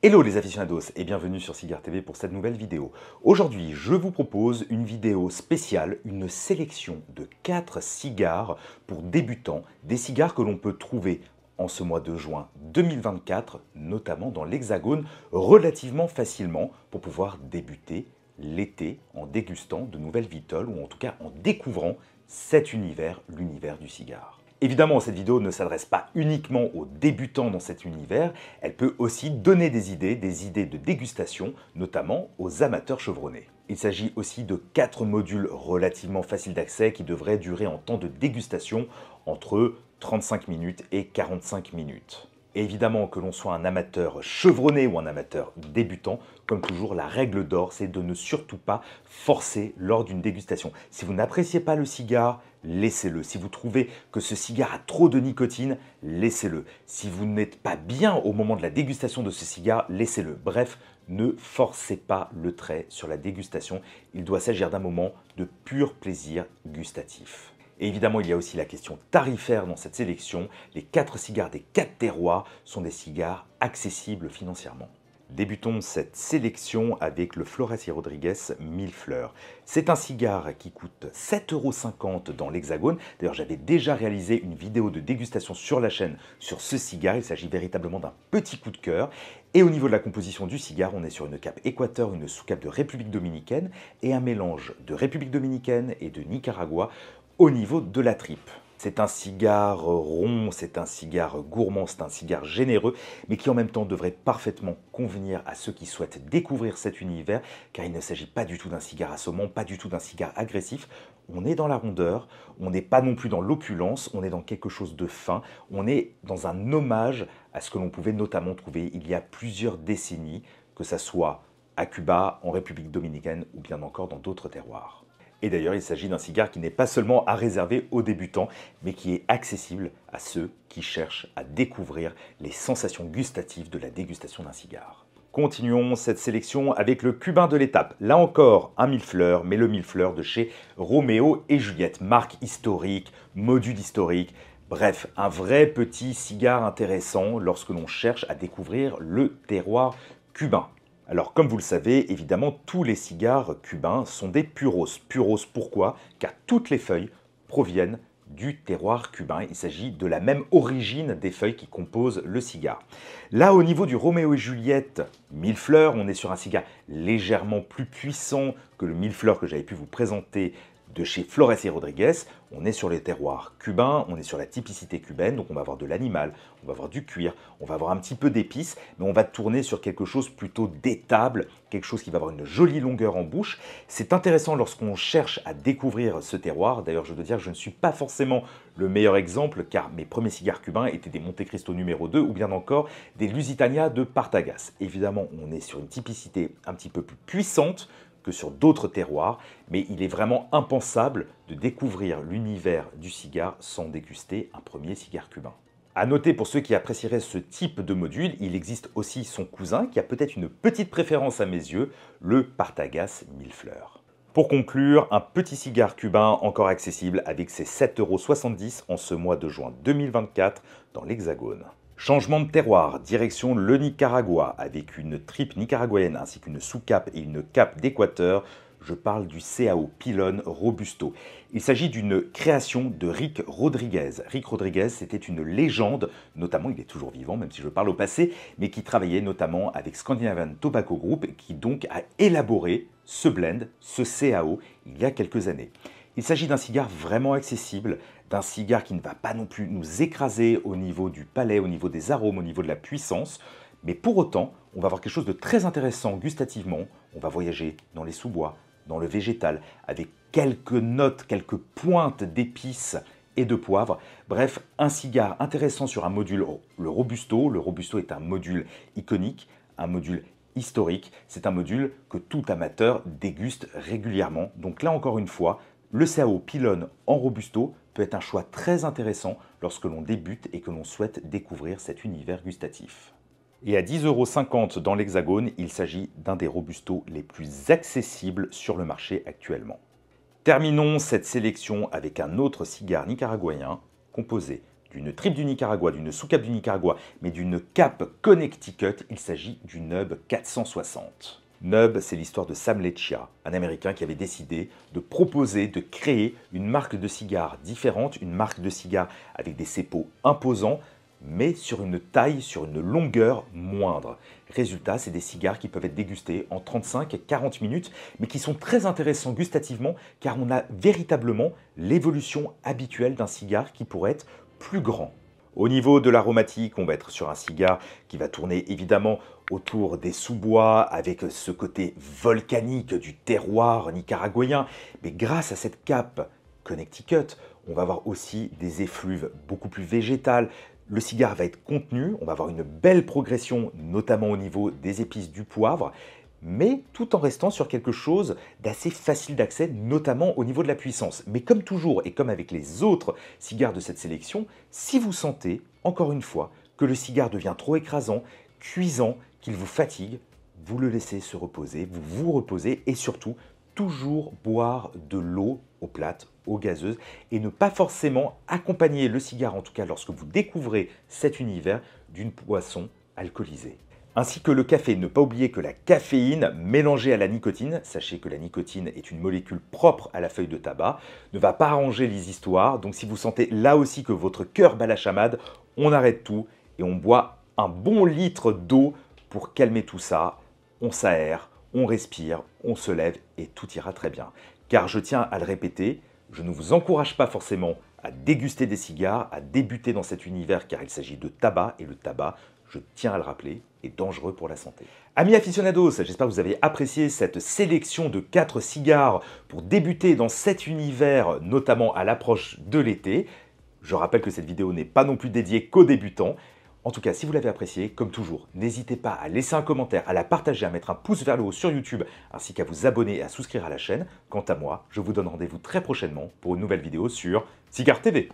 Hello les aficionados et bienvenue sur Cigar TV pour cette nouvelle vidéo. Aujourd'hui, je vous propose une vidéo spéciale, une sélection de 4 cigares pour débutants, des cigares que l'on peut trouver en ce mois de juin 2024, notamment dans l'Hexagone, relativement facilement pour pouvoir débuter l'été en dégustant de nouvelles vitoles ou en tout cas en découvrant cet univers, l'univers du cigare. Évidemment, cette vidéo ne s'adresse pas uniquement aux débutants dans cet univers, elle peut aussi donner des idées, des idées de dégustation, notamment aux amateurs chevronnés. Il s'agit aussi de quatre modules relativement faciles d'accès qui devraient durer en temps de dégustation entre 35 minutes et 45 minutes évidemment, que l'on soit un amateur chevronné ou un amateur débutant, comme toujours, la règle d'or, c'est de ne surtout pas forcer lors d'une dégustation. Si vous n'appréciez pas le cigare, laissez-le. Si vous trouvez que ce cigare a trop de nicotine, laissez-le. Si vous n'êtes pas bien au moment de la dégustation de ce cigare, laissez-le. Bref, ne forcez pas le trait sur la dégustation. Il doit s'agir d'un moment de pur plaisir gustatif. Et évidemment, il y a aussi la question tarifaire dans cette sélection. Les 4 cigares des 4 terroirs sont des cigares accessibles financièrement. Débutons cette sélection avec le Flores y Rodriguez 1000 fleurs. C'est un cigare qui coûte 7,50€ dans l'Hexagone. D'ailleurs, j'avais déjà réalisé une vidéo de dégustation sur la chaîne sur ce cigare. Il s'agit véritablement d'un petit coup de cœur. Et au niveau de la composition du cigare, on est sur une cape Équateur, une sous-cape de République Dominicaine et un mélange de République Dominicaine et de Nicaragua au niveau de la tripe. C'est un cigare rond, c'est un cigare gourmand, c'est un cigare généreux, mais qui en même temps devrait parfaitement convenir à ceux qui souhaitent découvrir cet univers, car il ne s'agit pas du tout d'un cigare assommant, pas du tout d'un cigare agressif. On est dans la rondeur, on n'est pas non plus dans l'opulence, on est dans quelque chose de fin, on est dans un hommage à ce que l'on pouvait notamment trouver il y a plusieurs décennies, que ça soit à Cuba, en République dominicaine ou bien encore dans d'autres terroirs. Et d'ailleurs, il s'agit d'un cigare qui n'est pas seulement à réserver aux débutants, mais qui est accessible à ceux qui cherchent à découvrir les sensations gustatives de la dégustation d'un cigare. Continuons cette sélection avec le cubain de l'étape. Là encore, un mille-fleurs, mais le mille-fleurs de chez Roméo et Juliette. Marque historique, module historique. Bref, un vrai petit cigare intéressant lorsque l'on cherche à découvrir le terroir cubain. Alors comme vous le savez, évidemment, tous les cigares cubains sont des puros. Puros pourquoi Car toutes les feuilles proviennent du terroir cubain. Il s'agit de la même origine des feuilles qui composent le cigare. Là, au niveau du Roméo et Juliette mille fleurs, on est sur un cigare légèrement plus puissant que le mille fleurs que j'avais pu vous présenter de chez Flores et Rodriguez. On est sur les terroirs cubains, on est sur la typicité cubaine, donc on va avoir de l'animal, on va avoir du cuir, on va avoir un petit peu d'épices, mais on va tourner sur quelque chose plutôt d'étable, quelque chose qui va avoir une jolie longueur en bouche. C'est intéressant lorsqu'on cherche à découvrir ce terroir. D'ailleurs, je dois dire que je ne suis pas forcément le meilleur exemple, car mes premiers cigares cubains étaient des Monte Cristo numéro 2 ou bien encore des Lusitania de Partagas. Évidemment, on est sur une typicité un petit peu plus puissante sur d'autres terroirs, mais il est vraiment impensable de découvrir l'univers du cigare sans déguster un premier cigare cubain. A noter pour ceux qui apprécieraient ce type de module, il existe aussi son cousin qui a peut-être une petite préférence à mes yeux, le Partagas Millefleur. Pour conclure, un petit cigare cubain encore accessible avec ses 7,70€ en ce mois de juin 2024 dans l'Hexagone. Changement de terroir, direction le Nicaragua, avec une tripe nicaraguayenne ainsi qu'une sous-cape et une cape d'Équateur. Je parle du CAO Pilon Robusto. Il s'agit d'une création de Rick Rodriguez. Rick Rodriguez, c'était une légende, notamment, il est toujours vivant, même si je parle au passé, mais qui travaillait notamment avec Scandinavian Tobacco Group, qui donc a élaboré ce blend, ce CAO, il y a quelques années. Il s'agit d'un cigare vraiment accessible, d'un cigare qui ne va pas non plus nous écraser au niveau du palais, au niveau des arômes, au niveau de la puissance. Mais pour autant, on va avoir quelque chose de très intéressant gustativement. On va voyager dans les sous-bois, dans le végétal, avec quelques notes, quelques pointes d'épices et de poivre. Bref, un cigare intéressant sur un module, le Robusto. Le Robusto est un module iconique, un module historique. C'est un module que tout amateur déguste régulièrement. Donc là encore une fois, le CAO pilonne en Robusto peut être un choix très intéressant lorsque l'on débute et que l'on souhaite découvrir cet univers gustatif. Et à 10,50€ dans l'Hexagone, il s'agit d'un des robustos les plus accessibles sur le marché actuellement. Terminons cette sélection avec un autre cigare nicaraguayen composé d'une tripe du Nicaragua, d'une sous-cape du Nicaragua, mais d'une cape Connecticut. Il s'agit du Nub 460. Nub, c'est l'histoire de Sam Leccia, un Américain qui avait décidé de proposer, de créer une marque de cigares différente, une marque de cigares avec des sépots imposants, mais sur une taille, sur une longueur moindre. Résultat, c'est des cigares qui peuvent être dégustés en 35 à 40 minutes, mais qui sont très intéressants gustativement, car on a véritablement l'évolution habituelle d'un cigare qui pourrait être plus grand. Au niveau de l'aromatique, on va être sur un cigare qui va tourner évidemment autour des sous-bois avec ce côté volcanique du terroir nicaraguayen. Mais grâce à cette cape Connecticut, on va avoir aussi des effluves beaucoup plus végétales. Le cigare va être contenu, on va avoir une belle progression, notamment au niveau des épices du poivre, mais tout en restant sur quelque chose d'assez facile d'accès, notamment au niveau de la puissance. Mais comme toujours, et comme avec les autres cigares de cette sélection, si vous sentez, encore une fois, que le cigare devient trop écrasant, cuisant, qu'il vous fatigue, vous le laissez se reposer, vous vous reposez et surtout, toujours boire de l'eau aux plates, aux gazeuses, et ne pas forcément accompagner le cigare, en tout cas lorsque vous découvrez cet univers, d'une poisson alcoolisée ainsi que le café. Ne pas oublier que la caféine, mélangée à la nicotine, sachez que la nicotine est une molécule propre à la feuille de tabac, ne va pas arranger les histoires, donc si vous sentez là aussi que votre cœur bat la chamade, on arrête tout et on boit un bon litre d'eau pour calmer tout ça, on s'aère, on respire, on se lève et tout ira très bien. Car je tiens à le répéter, je ne vous encourage pas forcément à déguster des cigares, à débuter dans cet univers car il s'agit de tabac et le tabac je tiens à le rappeler, est dangereux pour la santé. Amis aficionados, j'espère que vous avez apprécié cette sélection de 4 cigares pour débuter dans cet univers, notamment à l'approche de l'été. Je rappelle que cette vidéo n'est pas non plus dédiée qu'aux débutants. En tout cas, si vous l'avez appréciée, comme toujours, n'hésitez pas à laisser un commentaire, à la partager, à mettre un pouce vers le haut sur YouTube, ainsi qu'à vous abonner et à souscrire à la chaîne. Quant à moi, je vous donne rendez-vous très prochainement pour une nouvelle vidéo sur Cigar TV.